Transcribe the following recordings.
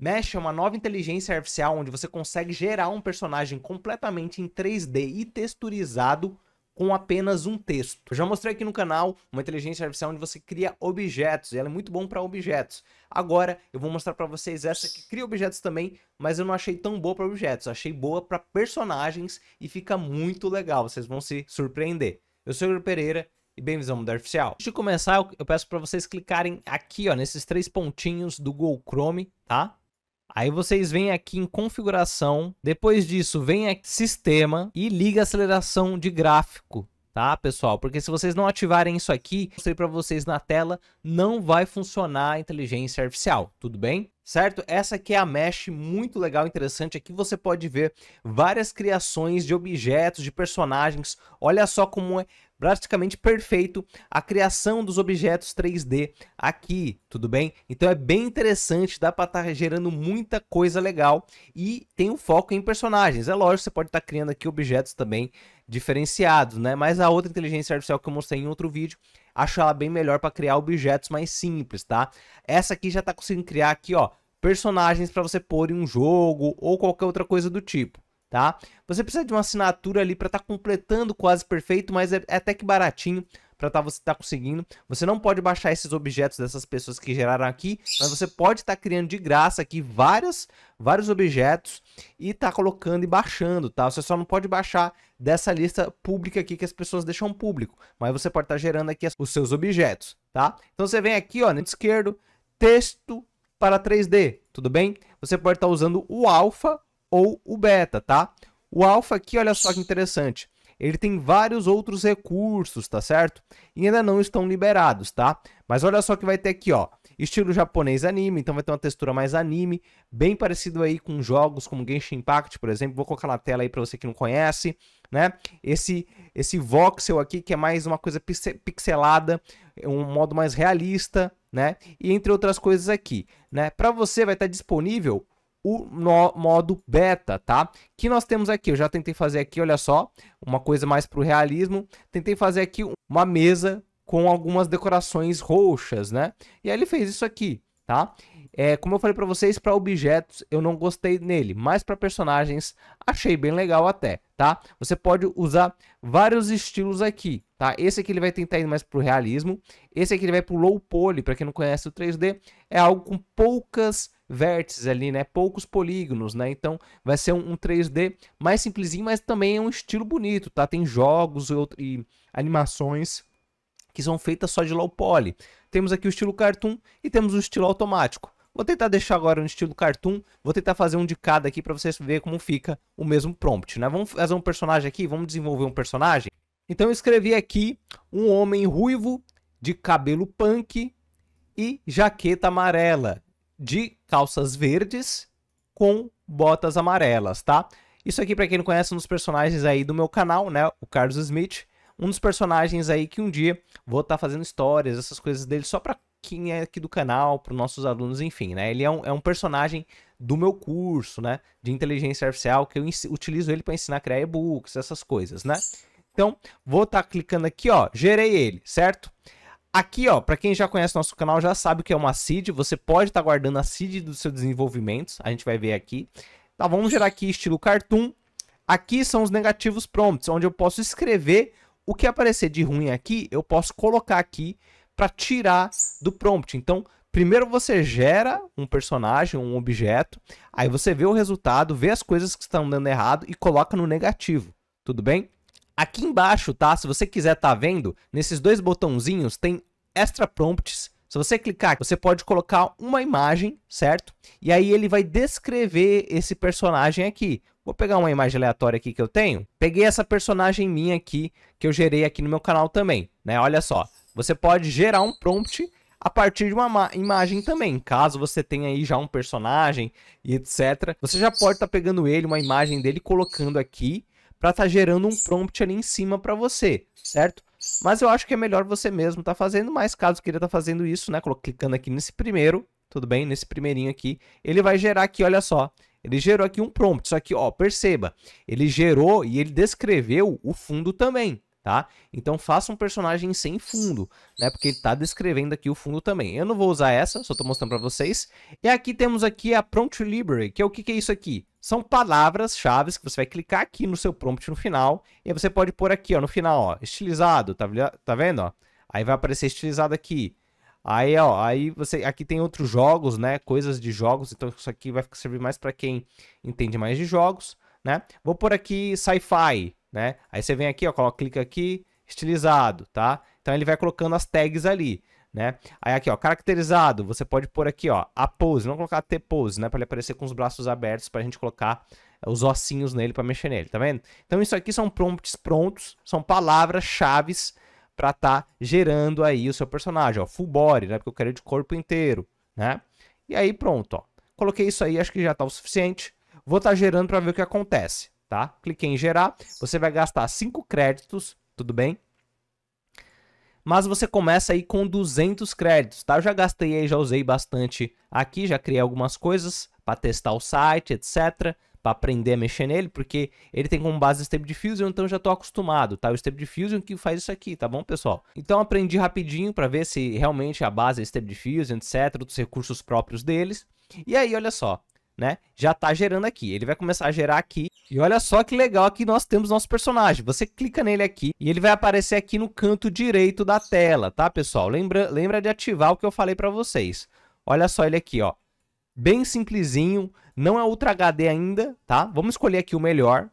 Mesh é uma nova inteligência artificial onde você consegue gerar um personagem completamente em 3D e texturizado com apenas um texto. Eu já mostrei aqui no canal uma inteligência artificial onde você cria objetos, e ela é muito bom para objetos. Agora eu vou mostrar para vocês essa que cria objetos também, mas eu não achei tão boa para objetos, achei boa para personagens e fica muito legal, vocês vão se surpreender. Eu sou o Igor Pereira e bem-vindos ao Mundo Artificial. Antes de começar, eu peço para vocês clicarem aqui, ó, nesses três pontinhos do Google Chrome, tá? Aí vocês vêm aqui em configuração, depois disso vem aqui sistema e liga aceleração de gráfico tá, pessoal? Porque se vocês não ativarem isso aqui, mostrei para vocês na tela, não vai funcionar a inteligência artificial, tudo bem? Certo? Essa aqui é a mesh muito legal, interessante. Aqui você pode ver várias criações de objetos, de personagens. Olha só como é praticamente perfeito a criação dos objetos 3D aqui, tudo bem? Então é bem interessante, dá para estar tá gerando muita coisa legal e tem um foco em personagens. É lógico, você pode estar tá criando aqui objetos também diferenciados, né? Mas a outra inteligência artificial que eu mostrei em outro vídeo, acho ela bem melhor para criar objetos mais simples, tá? Essa aqui já está conseguindo criar aqui, ó, personagens para você pôr em um jogo ou qualquer outra coisa do tipo tá? Você precisa de uma assinatura ali para estar tá completando quase perfeito, mas é, é até que baratinho para tá, você estar tá conseguindo. Você não pode baixar esses objetos dessas pessoas que geraram aqui, mas você pode estar tá criando de graça aqui várias, vários objetos e tá colocando e baixando, tá? Você só não pode baixar dessa lista pública aqui que as pessoas deixam público, mas você pode estar tá gerando aqui os seus objetos, tá? Então você vem aqui, ó, no esquerdo, texto para 3D, tudo bem? Você pode estar tá usando o alfa ou o beta, tá? O alfa aqui, olha só que interessante. Ele tem vários outros recursos, tá certo? E ainda não estão liberados, tá? Mas olha só que vai ter aqui, ó. Estilo japonês anime, então vai ter uma textura mais anime, bem parecido aí com jogos como Genshin Impact, por exemplo. Vou colocar na tela aí para você que não conhece, né? Esse esse voxel aqui que é mais uma coisa pixelada, é um modo mais realista, né? E entre outras coisas aqui, né? Para você vai estar disponível o modo beta, tá? Que nós temos aqui, eu já tentei fazer aqui, olha só, uma coisa mais para o realismo. Tentei fazer aqui uma mesa com algumas decorações roxas, né? E aí ele fez isso aqui, tá? É, como eu falei para vocês, para objetos eu não gostei nele, mas para personagens achei bem legal até, tá? Você pode usar vários estilos aqui, tá? Esse aqui ele vai tentar ir mais pro realismo, esse aqui ele vai pro low poly, para quem não conhece o 3D, é algo com poucas vértices ali, né? Poucos polígonos, né? Então vai ser um, um 3D mais simplesinho, mas também é um estilo bonito, tá? Tem jogos e, e animações que são feitas só de low poly. Temos aqui o estilo cartoon e temos o estilo automático. Vou tentar deixar agora no estilo cartoon, vou tentar fazer um de cada aqui para vocês verem como fica o mesmo prompt, né? Vamos fazer um personagem aqui, vamos desenvolver um personagem. Então eu escrevi aqui um homem ruivo de cabelo punk e jaqueta amarela, de calças verdes com botas amarelas, tá? Isso aqui para quem não conhece, é um dos personagens aí do meu canal, né, o Carlos Smith, um dos personagens aí que um dia vou estar tá fazendo histórias, essas coisas dele só para quem é aqui do canal, para os nossos alunos, enfim, né? Ele é um, é um personagem do meu curso, né? De inteligência artificial, que eu utilizo ele para ensinar a criar e-books, essas coisas, né? Então, vou estar tá clicando aqui, ó, gerei ele, certo? Aqui, ó, para quem já conhece nosso canal, já sabe o que é uma seed, você pode estar tá guardando a seed dos seus desenvolvimentos, a gente vai ver aqui. Tá, vamos gerar aqui estilo cartoon. Aqui são os negativos prompts, onde eu posso escrever o que aparecer de ruim aqui, eu posso colocar aqui para tirar do prompt. Então, primeiro você gera um personagem, um objeto, aí você vê o resultado, vê as coisas que estão dando errado e coloca no negativo. Tudo bem? Aqui embaixo, tá? Se você quiser tá vendo, nesses dois botãozinhos tem extra prompts. Se você clicar, você pode colocar uma imagem, certo? E aí ele vai descrever esse personagem aqui. Vou pegar uma imagem aleatória aqui que eu tenho. Peguei essa personagem minha aqui, que eu gerei aqui no meu canal também, né? Olha só. Você pode gerar um prompt a partir de uma imagem também. Caso você tenha aí já um personagem e etc, você já pode estar tá pegando ele, uma imagem dele, colocando aqui para estar tá gerando um prompt ali em cima para você, certo? Mas eu acho que é melhor você mesmo estar tá fazendo, mas caso queira estar tá fazendo isso, né, clicando aqui nesse primeiro, tudo bem? Nesse primeirinho aqui, ele vai gerar aqui, olha só, ele gerou aqui um prompt, só que, ó, perceba, ele gerou e ele descreveu o fundo também, tá? Então faça um personagem sem fundo, né? Porque ele tá descrevendo aqui o fundo também. Eu não vou usar essa, só tô mostrando para vocês. E aqui temos aqui a Prompt Library, que é o que, que é isso aqui? São palavras-chave que você vai clicar aqui no seu prompt no final, e você pode pôr aqui, ó, no final, ó, estilizado, tá, tá vendo, ó? Aí vai aparecer estilizado aqui. Aí, ó, aí você, aqui tem outros jogos, né? Coisas de jogos, então isso aqui vai servir mais para quem entende mais de jogos, né? Vou por aqui sci-fi, né? Aí você vem aqui, ó, coloca, clica aqui, estilizado, tá? Então ele vai colocando as tags ali, né? Aí aqui, ó, caracterizado, você pode pôr aqui, ó, a pose, não colocar T pose, né, para ele aparecer com os braços abertos para a gente colocar eh, os ossinhos nele para mexer nele, tá vendo? Então isso aqui são prompts prontos, são palavras-chave para estar tá gerando aí o seu personagem, ó, full body, né, porque eu quero de corpo inteiro, né? E aí pronto, ó. Coloquei isso aí, acho que já tá o suficiente. Vou estar tá gerando para ver o que acontece tá? Cliquei em gerar, você vai gastar 5 créditos, tudo bem? Mas você começa aí com 200 créditos, tá? Eu já gastei aí, já usei bastante aqui, já criei algumas coisas para testar o site, etc para aprender a mexer nele, porque ele tem como base Stable Diffusion, então já estou acostumado, tá? O Stable Diffusion que faz isso aqui, tá bom, pessoal? Então aprendi rapidinho para ver se realmente a base é Stable Diffusion, etc, dos recursos próprios deles. E aí, olha só, né? Já tá gerando aqui. Ele vai começar a gerar aqui. E olha só que legal que nós temos nosso personagem. Você clica nele aqui e ele vai aparecer aqui no canto direito da tela, tá, pessoal? Lembra, lembra de ativar o que eu falei para vocês. Olha só ele aqui, ó. Bem simplesinho, não é Ultra HD ainda, tá? Vamos escolher aqui o melhor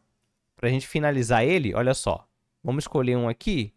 pra gente finalizar ele. Olha só. Vamos escolher um aqui.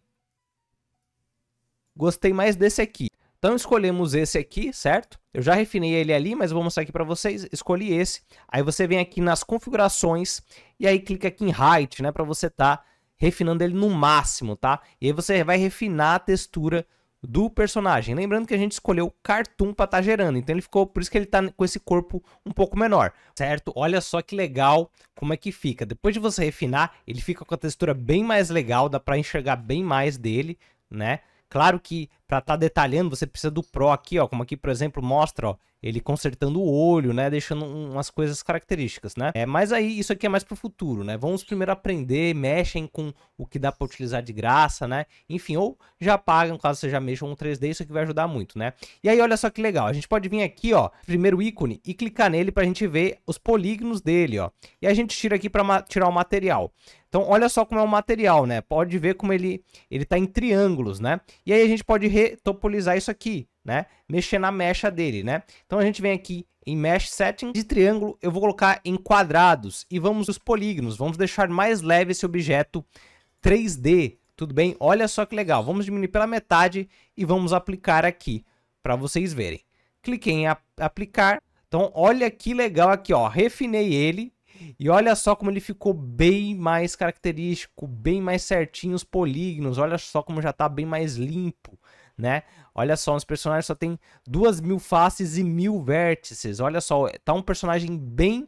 Gostei mais desse aqui. Então escolhemos esse aqui, certo? Eu já refinei ele ali, mas vou mostrar aqui para vocês. Escolhi esse. Aí você vem aqui nas configurações e aí clica aqui em height, né, para você tá refinando ele no máximo, tá? E aí você vai refinar a textura do personagem. Lembrando que a gente escolheu cartoon para estar tá gerando, então ele ficou, por isso que ele tá com esse corpo um pouco menor, certo? Olha só que legal como é que fica. Depois de você refinar, ele fica com a textura bem mais legal, dá para enxergar bem mais dele, né? Claro que para estar tá detalhando, você precisa do Pro aqui, ó, como aqui, por exemplo, mostra, ó, ele consertando o olho, né, deixando umas coisas características, né? É, mas aí isso aqui é mais pro futuro, né? Vamos primeiro aprender, mexem com o que dá para utilizar de graça, né? Enfim, ou já pagam caso você já mexa com 3D, isso aqui vai ajudar muito, né? E aí olha só que legal, a gente pode vir aqui, ó, primeiro ícone e clicar nele para a gente ver os polígonos dele, ó. E a gente tira aqui para tirar o material. Então, olha só como é o material, né? Pode ver como ele ele tá em triângulos, né? E aí a gente pode retopolizar isso aqui né? Mexer na mecha dele, né? Então a gente vem aqui em Mesh Setting, de triângulo eu vou colocar em quadrados e vamos os polígonos, vamos deixar mais leve esse objeto 3D, tudo bem? Olha só que legal, vamos diminuir pela metade e vamos aplicar aqui para vocês verem. Cliquei em aplicar, então olha que legal aqui ó, refinei ele e olha só como ele ficou bem mais característico, bem mais certinho os polígonos, olha só como já está bem mais limpo né? Olha só, os personagens só tem duas mil faces e mil vértices. Olha só, tá um personagem bem,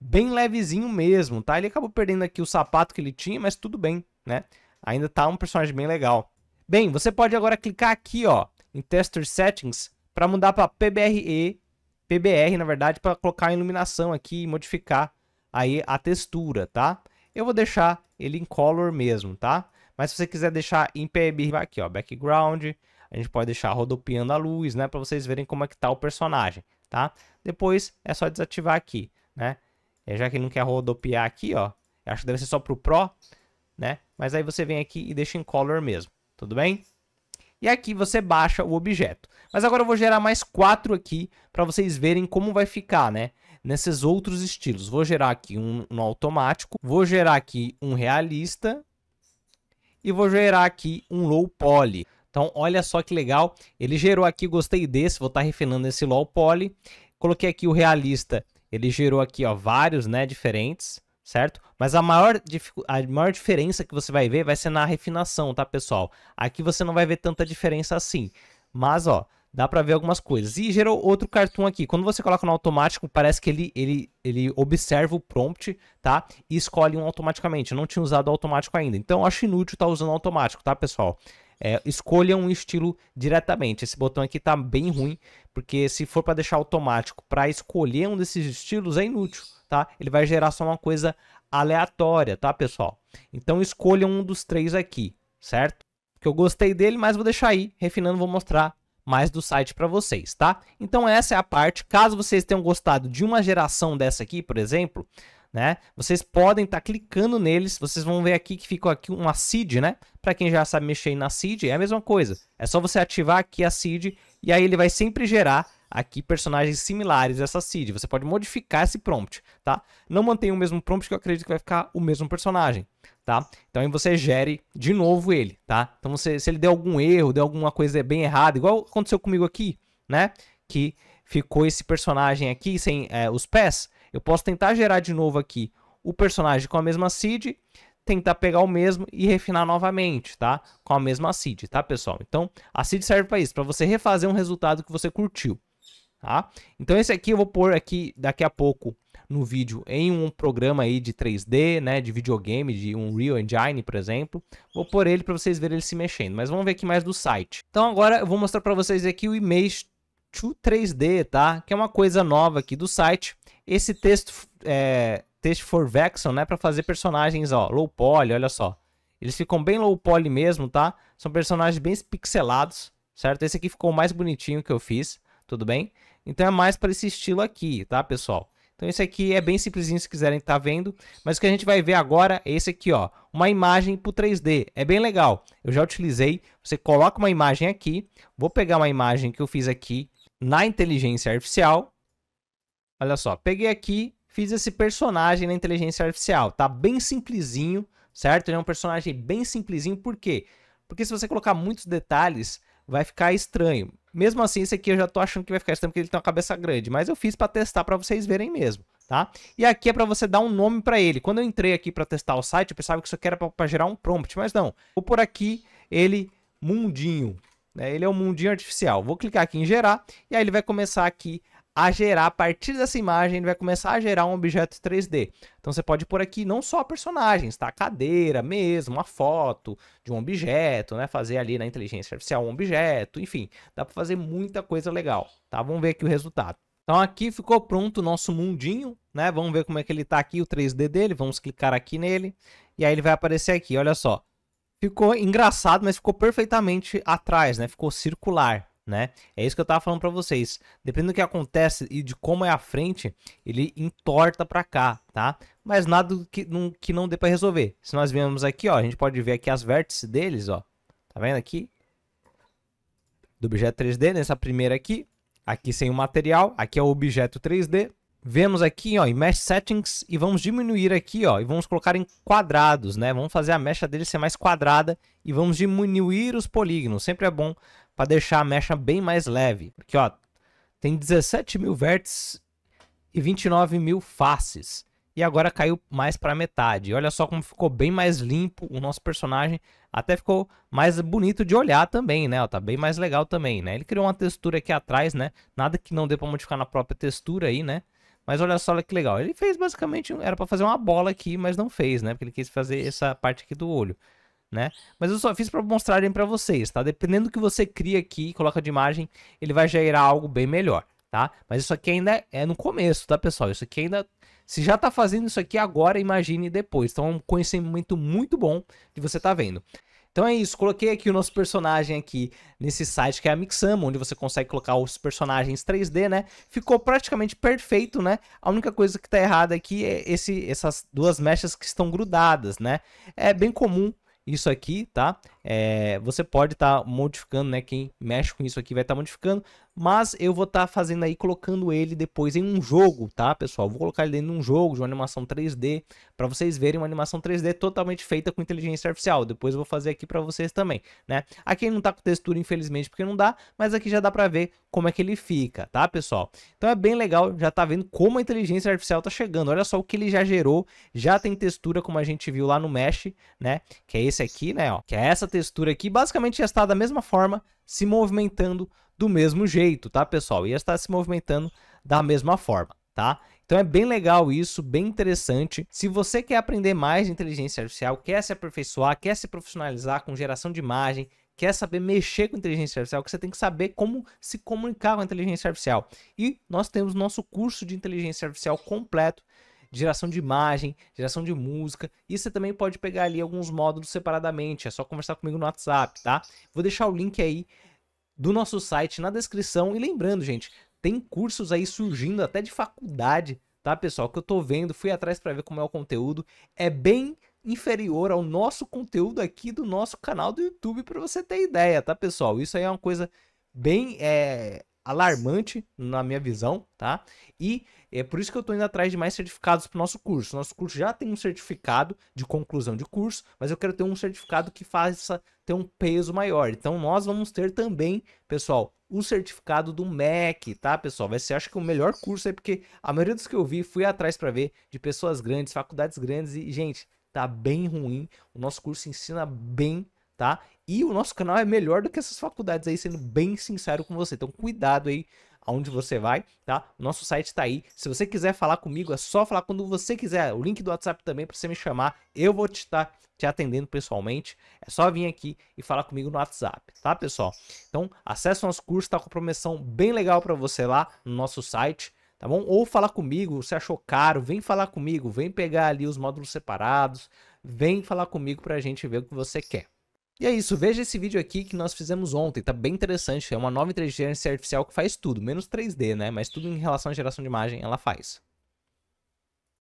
bem levezinho mesmo, tá? Ele acabou perdendo aqui o sapato que ele tinha, mas tudo bem, né? Ainda tá um personagem bem legal. Bem, você pode agora clicar aqui, ó, em Tester Settings, para mudar para PBRE, PBR, na verdade, para colocar a iluminação aqui e modificar aí a textura, tá? Eu vou deixar ele em color mesmo, tá? Mas se você quiser deixar em PB, aqui, ó, background, a gente pode deixar rodopiando a luz, né, para vocês verem como é que tá o personagem, tá? Depois é só desativar aqui, né? E é, já que ele não quer rodopiar aqui, ó, acho que deve ser só pro Pro, né? Mas aí você vem aqui e deixa em color mesmo, tudo bem? E aqui você baixa o objeto. Mas agora eu vou gerar mais quatro aqui para vocês verem como vai ficar, né? Nesses outros estilos. Vou gerar aqui um, um automático, vou gerar aqui um realista, e vou gerar aqui um low poly. Então, olha só que legal. Ele gerou aqui, gostei desse, vou estar tá refinando esse low poly. Coloquei aqui o realista, ele gerou aqui ó, vários né, diferentes, certo? Mas a maior, a maior diferença que você vai ver vai ser na refinação, tá, pessoal? Aqui você não vai ver tanta diferença assim. Mas, ó, dá para ver algumas coisas. E gerou outro cartoon aqui. Quando você coloca no automático, parece que ele, ele, ele observa o prompt, tá? E escolhe um automaticamente. Eu não tinha usado automático ainda. Então, acho inútil estar tá usando automático, tá, pessoal? É, escolha um estilo diretamente. Esse botão aqui tá bem ruim, porque se for para deixar automático para escolher um desses estilos, é inútil, tá? Ele vai gerar só uma coisa aleatória, tá, pessoal? Então, escolha um dos três aqui, certo? Que eu gostei dele, mas vou deixar aí, refinando, vou mostrar mais do site para vocês, tá? Então essa é a parte. Caso vocês tenham gostado de uma geração dessa aqui, por exemplo, né? Vocês podem estar tá clicando neles, vocês vão ver aqui que ficou aqui uma seed, né? Para quem já sabe mexer na seed, é a mesma coisa. É só você ativar aqui a seed e aí ele vai sempre gerar aqui personagens similares a essa seed. Você pode modificar esse prompt, tá? Não mantenha o mesmo prompt que eu acredito que vai ficar o mesmo personagem, tá? Então aí você gere de novo ele, tá? Então você, se ele der algum erro, der alguma coisa bem errada, igual aconteceu comigo aqui, né? Que ficou esse personagem aqui sem é, os pés, eu posso tentar gerar de novo aqui o personagem com a mesma seed, tentar pegar o mesmo e refinar novamente, tá? Com a mesma seed, tá, pessoal? Então, a seed serve para isso, para você refazer um resultado que você curtiu tá? Então esse aqui eu vou pôr aqui daqui a pouco no vídeo em um programa aí de 3D, né, de videogame, de um Real Engine, por exemplo. Vou pôr ele para vocês verem ele se mexendo, mas vamos ver aqui mais do site. Então agora eu vou mostrar para vocês aqui o Image to 3D, tá? Que é uma coisa nova aqui do site. Esse texto é texto for Vexon, né, para fazer personagens, ó, low poly, olha só. Eles ficam bem low poly mesmo, tá? São personagens bem pixelados, certo? Esse aqui ficou o mais bonitinho que eu fiz tudo bem? Então é mais para esse estilo aqui, tá, pessoal? Então esse aqui é bem simplesinho se quiserem estar tá vendo, mas o que a gente vai ver agora é esse aqui, ó, uma imagem para o 3D. É bem legal, eu já utilizei, você coloca uma imagem aqui, vou pegar uma imagem que eu fiz aqui na inteligência artificial, olha só, peguei aqui, fiz esse personagem na inteligência artificial, tá bem simplesinho, certo? Ele é um personagem bem simplesinho, por quê? Porque se você colocar muitos detalhes, vai ficar estranho. Mesmo assim, esse aqui eu já tô achando que vai ficar estranho porque ele tem uma cabeça grande, mas eu fiz para testar para vocês verem mesmo, tá? E aqui é para você dar um nome para ele. Quando eu entrei aqui para testar o site, eu pensava que isso aqui era para gerar um prompt, mas não. Vou por aqui ele mundinho, né? Ele é um mundinho artificial. Vou clicar aqui em gerar e aí ele vai começar aqui a gerar, a partir dessa imagem, ele vai começar a gerar um objeto 3D. Então você pode pôr aqui não só personagens, tá? Cadeira mesmo, uma foto de um objeto, né? Fazer ali na inteligência artificial um objeto, enfim, dá para fazer muita coisa legal, tá? Vamos ver aqui o resultado. Então aqui ficou pronto o nosso mundinho, né? Vamos ver como é que ele tá aqui, o 3D dele. Vamos clicar aqui nele e aí ele vai aparecer aqui, olha só. Ficou engraçado, mas ficou perfeitamente atrás, né? Ficou circular né? É isso que eu tava falando para vocês. Dependendo do que acontece e de como é a frente, ele entorta para cá, tá? Mas nada que não, que não dê para resolver. Se nós virmos aqui, ó, a gente pode ver aqui as vértices deles, ó. Tá vendo aqui? Do objeto 3D, nessa primeira aqui. Aqui sem o material, aqui é o objeto 3D vemos aqui ó, em Mesh Settings e vamos diminuir aqui ó, e vamos colocar em quadrados, né? Vamos fazer a mecha dele ser mais quadrada e vamos diminuir os polígonos. Sempre é bom para deixar a mecha bem mais leve, porque ó, tem 17 mil vértices e 29 mil faces. E agora caiu mais para metade. Olha só como ficou bem mais limpo o nosso personagem. Até ficou mais bonito de olhar também, né? Ó, tá bem mais legal também, né? Ele criou uma textura aqui atrás, né? Nada que não dê para modificar na própria textura aí, né? Mas olha só que legal. Ele fez basicamente. Era para fazer uma bola aqui, mas não fez, né? Porque ele quis fazer essa parte aqui do olho. Né? Mas eu só fiz para mostrarem para vocês, tá? Dependendo do que você cria aqui, coloca de imagem, ele vai gerar algo bem melhor, tá? Mas isso aqui ainda é no começo, tá, pessoal? Isso aqui ainda se já está fazendo isso aqui agora, imagine depois. Então é um conhecimento muito bom de você tá vendo. Então é isso, coloquei aqui o nosso personagem aqui nesse site que é a Mixamo, onde você consegue colocar os personagens 3D, né? Ficou praticamente perfeito, né? A única coisa que tá errada aqui é esse, essas duas mechas que estão grudadas, né? É bem comum isso aqui, tá? É, você pode estar tá modificando, né? Quem mexe com isso aqui vai estar tá modificando, mas eu vou estar tá fazendo aí, colocando ele depois em um jogo, tá, pessoal? Vou colocar ele dentro de um jogo, de uma animação 3D, para vocês verem uma animação 3D totalmente feita com inteligência artificial. Depois eu vou fazer aqui para vocês também, né? Aqui não tá com textura, infelizmente, porque não dá, mas aqui já dá para ver como é que ele fica, tá, pessoal? Então é bem legal, já tá vendo como a inteligência artificial tá chegando. Olha só o que ele já gerou, já tem textura, como a gente viu lá no Mesh, né? Que é esse aqui, né, ó, que é essa textura aqui basicamente ia estar da mesma forma, se movimentando do mesmo jeito, tá, pessoal? Ia estar se movimentando da mesma forma, tá? Então é bem legal isso, bem interessante. Se você quer aprender mais de inteligência artificial, quer se aperfeiçoar, quer se profissionalizar com geração de imagem, quer saber mexer com inteligência artificial, que você tem que saber como se comunicar com a inteligência artificial. E nós temos nosso curso de inteligência artificial completo geração de imagem, geração de música. E você também pode pegar ali alguns módulos separadamente. É só conversar comigo no WhatsApp, tá? Vou deixar o link aí do nosso site na descrição. E lembrando, gente, tem cursos aí surgindo até de faculdade, tá, pessoal? Que eu tô vendo, fui atrás para ver como é o conteúdo. É bem inferior ao nosso conteúdo aqui do nosso canal do YouTube para você ter ideia, tá, pessoal? Isso aí é uma coisa bem é, alarmante na minha visão, tá? E é por isso que eu tô indo atrás de mais certificados para o nosso curso. Nosso curso já tem um certificado de conclusão de curso, mas eu quero ter um certificado que faça ter um peso maior. Então nós vamos ter também, pessoal, o certificado do MEC, tá, pessoal? Vai ser acho que o melhor curso aí, porque a maioria dos que eu vi fui atrás para ver de pessoas grandes, faculdades grandes e gente, tá bem ruim. O nosso curso ensina bem, tá? E o nosso canal é melhor do que essas faculdades aí, sendo bem sincero com você. Então, cuidado aí aonde você vai, tá? Nosso site tá aí. Se você quiser falar comigo, é só falar quando você quiser. O link do WhatsApp também é para você me chamar. Eu vou te estar tá te atendendo pessoalmente. É só vir aqui e falar comigo no WhatsApp, tá, pessoal? Então, acessa o nosso curso, tá com promoção bem legal para você lá no nosso site. Tá bom? Ou falar comigo, você achou caro, vem falar comigo, vem pegar ali os módulos separados, vem falar comigo para a gente ver o que você quer. E é isso, veja esse vídeo aqui que nós fizemos ontem, tá bem interessante, é uma nova inteligência artificial que faz tudo, menos 3D, né? Mas tudo em relação à geração de imagem ela faz.